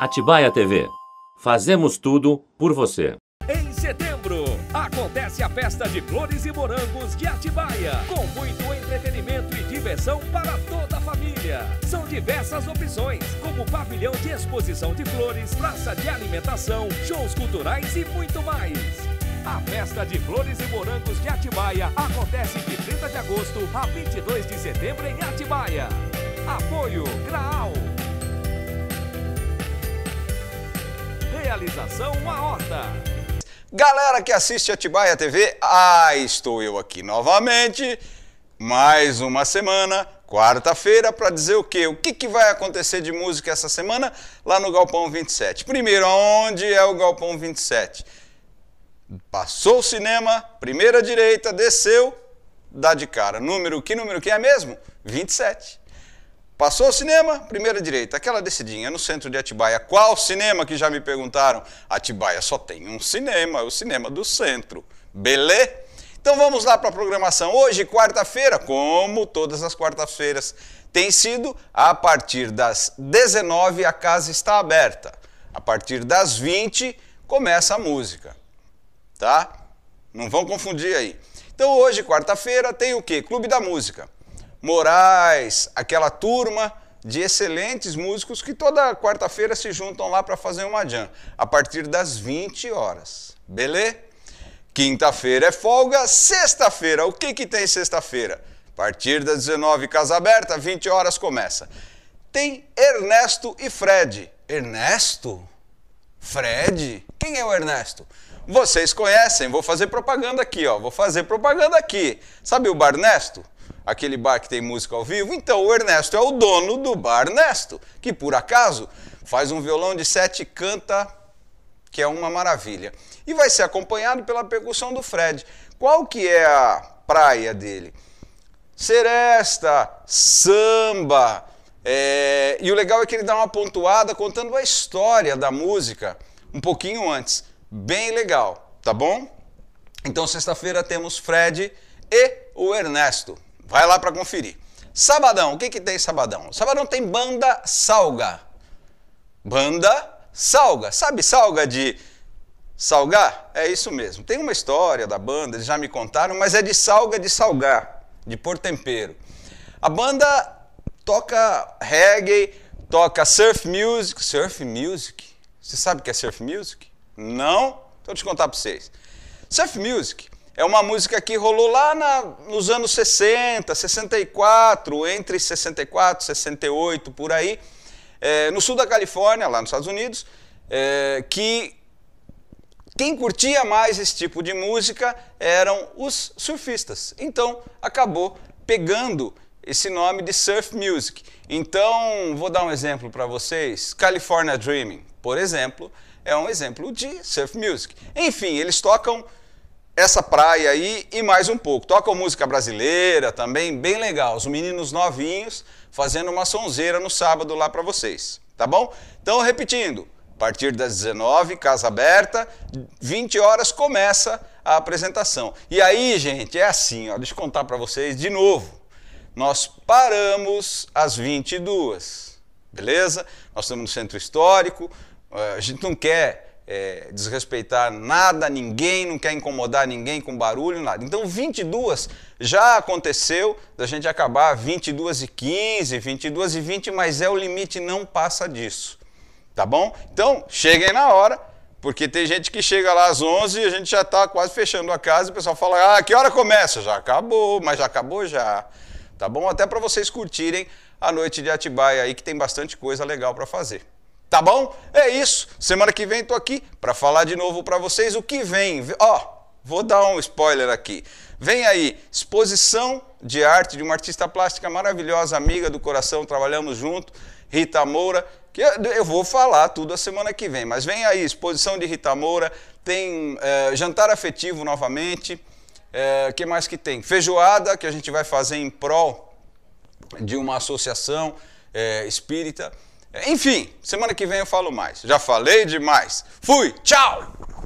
Atibaia TV. Fazemos tudo por você. Em setembro, acontece a festa de flores e morangos de Atibaia, com muito entretenimento e diversão para toda a família. São diversas opções, como pavilhão de exposição de flores, praça de alimentação, shows culturais e muito mais. A festa de flores e morangos de Atibaia acontece de 30 de agosto a 22 de setembro em Atibaia. Apoio Graal. Realização Aorta. Galera que assiste a Tibaia TV, ah, estou eu aqui novamente. Mais uma semana, quarta-feira, para dizer o quê? O que, que vai acontecer de música essa semana lá no Galpão 27? Primeiro, onde é o Galpão 27? Passou o cinema, primeira direita, desceu, dá de cara. Número, que número que é mesmo? 27. Passou o cinema, primeira direita, aquela descidinha no centro de Atibaia. Qual cinema que já me perguntaram? Atibaia só tem um cinema, o cinema do centro. Belê? Então vamos lá para a programação. Hoje, quarta-feira, como todas as quartas-feiras tem sido, a partir das 19 a casa está aberta. A partir das 20 começa a música. Tá? Não vão confundir aí. Então hoje, quarta-feira, tem o quê? Clube da Música. Moraes, aquela turma de excelentes músicos que toda quarta-feira se juntam lá para fazer uma jam, a partir das 20 horas. Beleza? Quinta-feira é folga, sexta-feira, o que que tem sexta-feira? A partir das 19, casa aberta, 20 horas começa. Tem Ernesto e Fred. Ernesto? Fred? Quem é o Ernesto? Vocês conhecem, vou fazer propaganda aqui, ó. Vou fazer propaganda aqui. Sabe o Bar Nesto? Aquele bar que tem música ao vivo? Então, o Ernesto é o dono do Bar Nesto, que por acaso faz um violão de sete e canta, que é uma maravilha. E vai ser acompanhado pela percussão do Fred. Qual que é a praia dele? Seresta, samba. É... E o legal é que ele dá uma pontuada contando a história da música um pouquinho antes bem legal, tá bom? Então, sexta-feira temos Fred e o Ernesto. Vai lá para conferir. Sabadão, o que, que tem sabadão? Sabadão tem banda salga. Banda salga. Sabe salga de salgar? É isso mesmo. Tem uma história da banda, eles já me contaram, mas é de salga de salgar, de pôr tempero. A banda toca reggae, toca surf music. Surf music? Você sabe o que é surf music? Não? Então, deixa eu contar para vocês. Surf Music é uma música que rolou lá na, nos anos 60, 64, entre 64 e 68, por aí, é, no sul da Califórnia, lá nos Estados Unidos, é, que quem curtia mais esse tipo de música eram os surfistas. Então, acabou pegando esse nome de surf music. Então, vou dar um exemplo para vocês. California Dreaming, por exemplo, é um exemplo de surf music. Enfim, eles tocam essa praia aí e mais um pouco. Tocam música brasileira também, bem legal. Os meninos novinhos fazendo uma sonzeira no sábado lá para vocês, tá bom? Então, repetindo, a partir das 19, casa aberta, 20 horas começa a apresentação. E aí, gente, é assim, ó, deixa eu contar para vocês de novo. Nós paramos às 22, beleza? Nós estamos no centro histórico, é, a gente não quer é, desrespeitar nada, ninguém, não quer incomodar ninguém com barulho, nada. Então, 22 já aconteceu da gente acabar 22 e 15, 22 e 20, mas é o limite, não passa disso. Tá bom? Então, cheguem na hora, porque tem gente que chega lá às 11 e a gente já está quase fechando a casa e o pessoal fala: ah, que hora começa? Já acabou, mas já acabou já. Tá bom? Até para vocês curtirem a noite de Atibaia aí, que tem bastante coisa legal para fazer. Tá bom? É isso. Semana que vem estou aqui para falar de novo para vocês o que vem. Ó, oh, vou dar um spoiler aqui. Vem aí, exposição de arte de uma artista plástica maravilhosa, amiga do coração, trabalhamos junto, Rita Moura. Que eu vou falar tudo a semana que vem, mas vem aí, exposição de Rita Moura, tem é, jantar afetivo novamente. É, que mais que tem? Feijoada, que a gente vai fazer em prol de uma associação é, espírita. Enfim, semana que vem eu falo mais. Já falei demais. Fui, tchau!